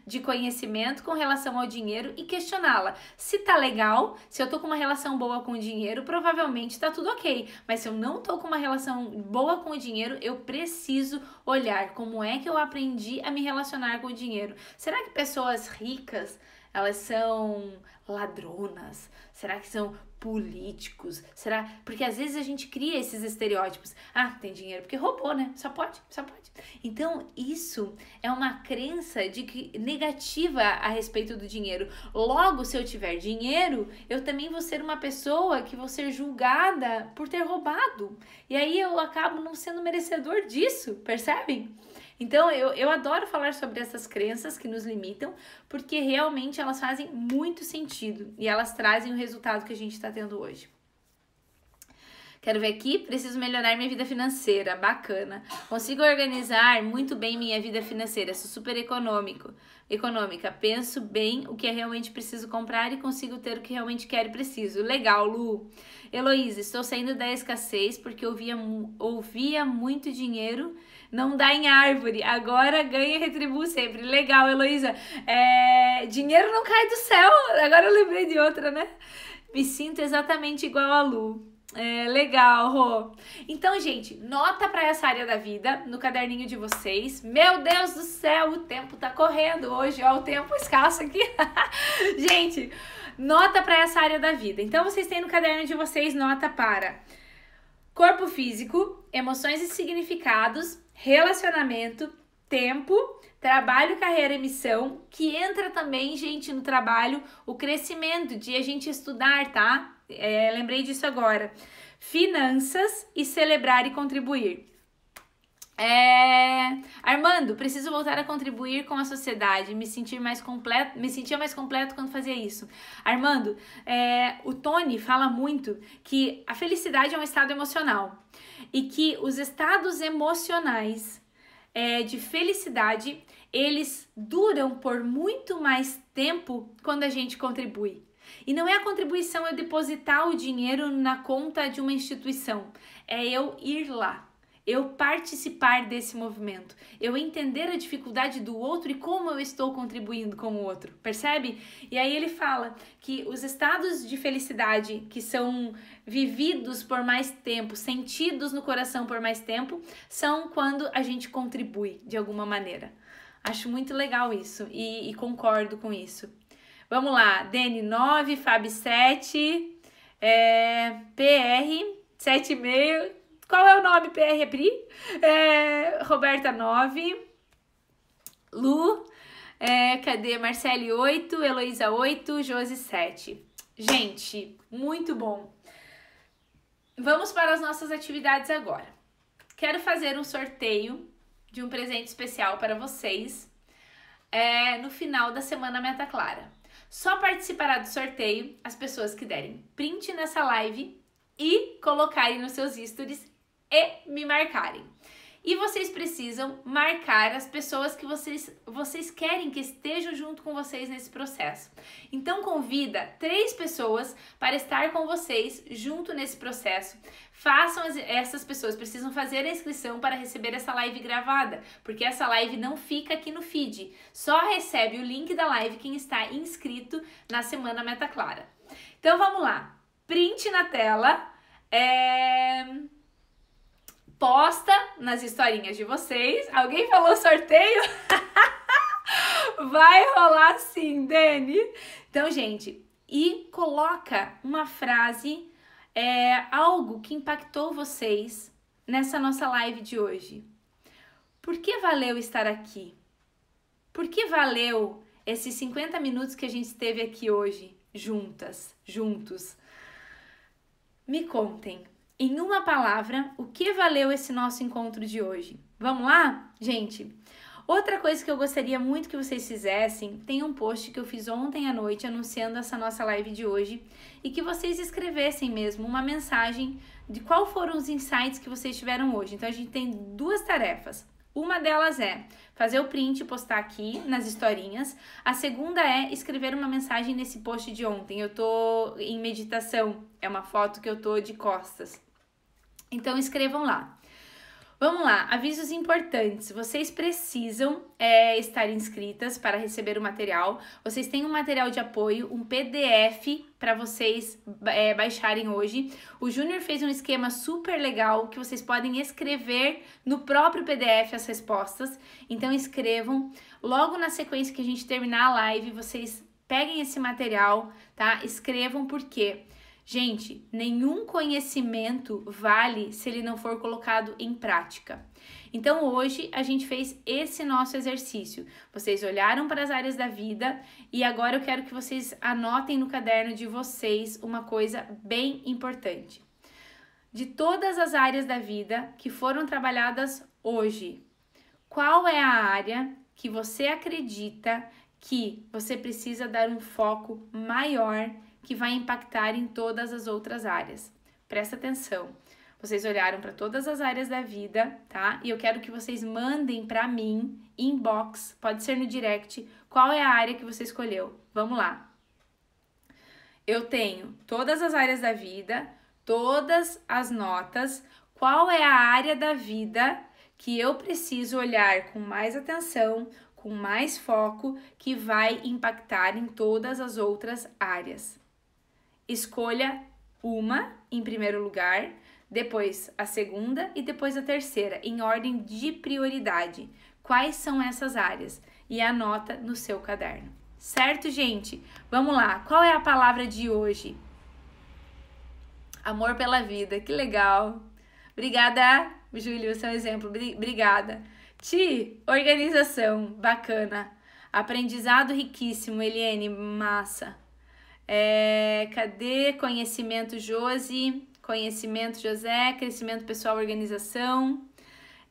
de conhecimento com relação ao dinheiro e questioná-la. Se tá legal, se eu tô com uma relação boa com o dinheiro, provavelmente tá tudo ok. Mas se eu não tô com uma relação boa com o dinheiro, eu preciso olhar como é que eu aprendi a me relacionar com o dinheiro. Será que pessoas ricas elas são ladronas? Será que são políticos? Será? Porque às vezes a gente cria esses estereótipos. Ah, tem dinheiro porque roubou, né? Só pode, só pode. Então, isso é uma crença de que negativa a respeito do dinheiro. Logo, se eu tiver dinheiro, eu também vou ser uma pessoa que vou ser julgada por ter roubado. E aí eu acabo não sendo merecedor disso, percebem? Então eu, eu adoro falar sobre essas crenças que nos limitam, porque realmente elas fazem muito sentido e elas trazem o resultado que a gente está tendo hoje. Quero ver aqui, preciso melhorar minha vida financeira, bacana. Consigo organizar muito bem minha vida financeira, sou super econômico, econômica. Penso bem o que é realmente preciso comprar e consigo ter o que realmente quero e preciso. Legal, Lu. Heloísa, estou saindo da escassez porque ouvia, ouvia muito dinheiro não dá em árvore, agora ganha e retribui sempre. Legal, Heloísa. É... Dinheiro não cai do céu, agora eu lembrei de outra, né? Me sinto exatamente igual a Lu. É, legal, Rô. Então, gente, nota para essa área da vida no caderninho de vocês. Meu Deus do céu, o tempo tá correndo hoje, ó, o tempo escasso aqui. *laughs* gente, nota para essa área da vida. Então, vocês têm no caderno de vocês nota para corpo físico, emoções e significados, relacionamento, tempo, trabalho, carreira e missão, que entra também, gente, no trabalho, o crescimento de a gente estudar, tá? É, lembrei disso agora. Finanças e celebrar e contribuir. É... Armando, preciso voltar a contribuir com a sociedade, me sentir mais completo, me sentia mais completo quando fazia isso. Armando, é... o Tony fala muito que a felicidade é um estado emocional e que os estados emocionais é, de felicidade eles duram por muito mais tempo quando a gente contribui. E não é a contribuição eu depositar o dinheiro na conta de uma instituição, é eu ir lá, eu participar desse movimento, eu entender a dificuldade do outro e como eu estou contribuindo com o outro, percebe? E aí ele fala que os estados de felicidade que são vividos por mais tempo, sentidos no coração por mais tempo, são quando a gente contribui de alguma maneira. Acho muito legal isso e, e concordo com isso. Vamos lá, dn 9, Fab 7, é, PR 7,5 qual é o nome, PR Pri? É, Roberta 9, Lu, é, cadê? Marcele 8, Heloísa 8, Josi 7. Gente, muito bom. Vamos para as nossas atividades agora. Quero fazer um sorteio de um presente especial para vocês é, no final da semana Meta Clara. Só participará do sorteio as pessoas que derem print nessa live e colocarem nos seus stories e me marcarem. E vocês precisam marcar as pessoas que vocês, vocês querem que estejam junto com vocês nesse processo. Então convida três pessoas para estar com vocês junto nesse processo. Façam as, essas pessoas precisam fazer a inscrição para receber essa live gravada, porque essa live não fica aqui no feed. Só recebe o link da live quem está inscrito na semana Meta Clara. Então vamos lá. Print na tela. É posta nas historinhas de vocês. Alguém falou sorteio? *laughs* Vai rolar sim, Dani. Então, gente, e coloca uma frase, é, algo que impactou vocês nessa nossa live de hoje. Por que valeu estar aqui? Por que valeu esses 50 minutos que a gente esteve aqui hoje, juntas, juntos? Me contem, em uma palavra, o que valeu esse nosso encontro de hoje? Vamos lá? Gente, outra coisa que eu gostaria muito que vocês fizessem, tem um post que eu fiz ontem à noite anunciando essa nossa live de hoje e que vocês escrevessem mesmo uma mensagem de qual foram os insights que vocês tiveram hoje. Então a gente tem duas tarefas. Uma delas é fazer o print e postar aqui nas historinhas. A segunda é escrever uma mensagem nesse post de ontem. Eu tô em meditação, é uma foto que eu tô de costas. Então escrevam lá. Vamos lá, avisos importantes. Vocês precisam é, estar inscritas para receber o material. Vocês têm um material de apoio, um PDF para vocês é, baixarem hoje. O Júnior fez um esquema super legal que vocês podem escrever no próprio PDF as respostas. Então escrevam. Logo na sequência que a gente terminar a live, vocês peguem esse material, tá? Escrevam porque quê? Gente, nenhum conhecimento vale se ele não for colocado em prática. Então hoje a gente fez esse nosso exercício. Vocês olharam para as áreas da vida e agora eu quero que vocês anotem no caderno de vocês uma coisa bem importante. De todas as áreas da vida que foram trabalhadas hoje, qual é a área que você acredita que você precisa dar um foco maior? que vai impactar em todas as outras áreas. Presta atenção. Vocês olharam para todas as áreas da vida, tá? E eu quero que vocês mandem para mim, inbox, pode ser no direct, qual é a área que você escolheu. Vamos lá. Eu tenho todas as áreas da vida, todas as notas, qual é a área da vida que eu preciso olhar com mais atenção, com mais foco, que vai impactar em todas as outras áreas escolha uma em primeiro lugar, depois a segunda e depois a terceira, em ordem de prioridade. Quais são essas áreas? E anota no seu caderno. Certo, gente? Vamos lá. Qual é a palavra de hoje? Amor pela vida. Que legal. Obrigada, Júlio, seu exemplo. Obrigada. Ti, organização. Bacana. Aprendizado riquíssimo, Eliane. Massa. É, cadê? Conhecimento Josi, conhecimento José, crescimento pessoal, organização.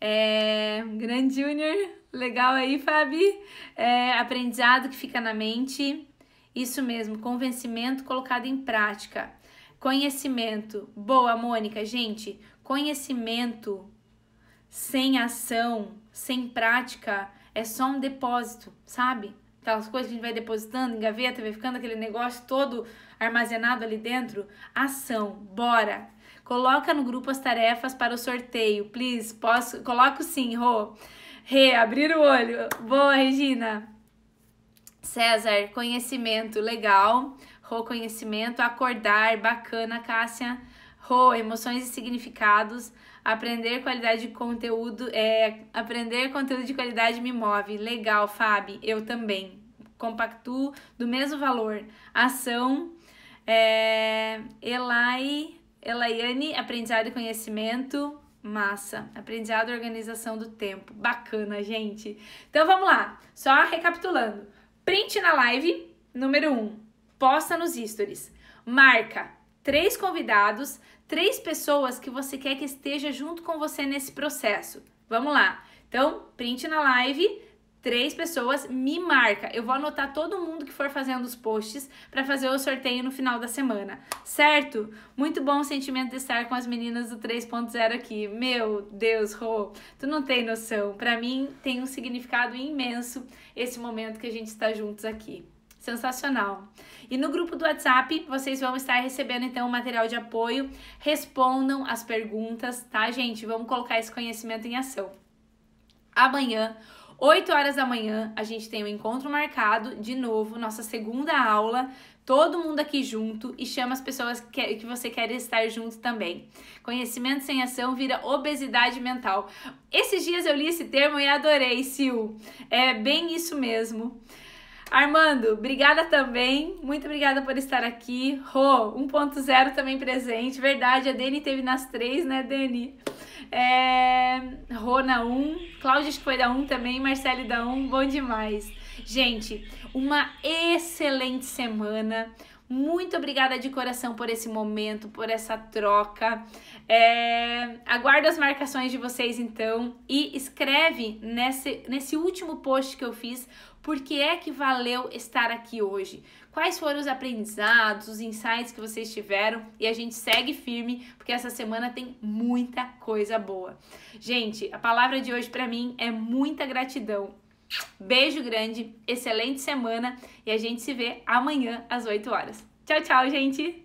É, grande Júnior, legal aí, Fabi. É, aprendizado que fica na mente. Isso mesmo, convencimento colocado em prática. Conhecimento. Boa, Mônica, gente. Conhecimento sem ação, sem prática, é só um depósito, sabe? aquelas coisas que a gente vai depositando em gaveta, vai ficando aquele negócio todo armazenado ali dentro. Ação, bora! Coloca no grupo as tarefas para o sorteio, please. Posso? Coloco sim, Rô. Rê, abrir o olho. Boa, Regina. César, conhecimento, legal. Rô, conhecimento, acordar, bacana, Cássia. Rô, emoções e significados. Aprender qualidade de conteúdo é aprender conteúdo de qualidade me move. Legal, Fábio, eu também. compacto do mesmo valor. Ação é, Elai, Elaiane, aprendizado e conhecimento. Massa. Aprendizado e organização do tempo. Bacana, gente. Então vamos lá. Só recapitulando. Print na live, número Um. Posta nos stories. Marca três convidados três pessoas que você quer que esteja junto com você nesse processo. Vamos lá. Então, print na live, três pessoas, me marca. Eu vou anotar todo mundo que for fazendo os posts para fazer o sorteio no final da semana, certo? Muito bom o sentimento de estar com as meninas do 3.0 aqui. Meu Deus, Rô, tu não tem noção. Para mim tem um significado imenso esse momento que a gente está juntos aqui. Sensacional. E no grupo do WhatsApp, vocês vão estar recebendo então o material de apoio. Respondam as perguntas, tá, gente? Vamos colocar esse conhecimento em ação. Amanhã, 8 horas da manhã, a gente tem o um encontro marcado, de novo, nossa segunda aula. Todo mundo aqui junto e chama as pessoas que, que você quer estar junto também. Conhecimento sem ação vira obesidade mental. Esses dias eu li esse termo e adorei, Sil. É bem isso mesmo. Armando, obrigada também. Muito obrigada por estar aqui. Rô, 1.0 também presente. Verdade, a Dani teve nas três, né, Dani? É... Rô na 1. Cláudia acho que foi da 1 também. Marcele da 1. Bom demais. Gente, uma excelente semana muito obrigada de coração por esse momento, por essa troca. É... Aguardo as marcações de vocês então e escreve nesse, nesse último post que eu fiz por que é que valeu estar aqui hoje. Quais foram os aprendizados, os insights que vocês tiveram e a gente segue firme porque essa semana tem muita coisa boa. Gente, a palavra de hoje para mim é muita gratidão Beijo grande, excelente semana e a gente se vê amanhã às 8 horas. Tchau, tchau, gente!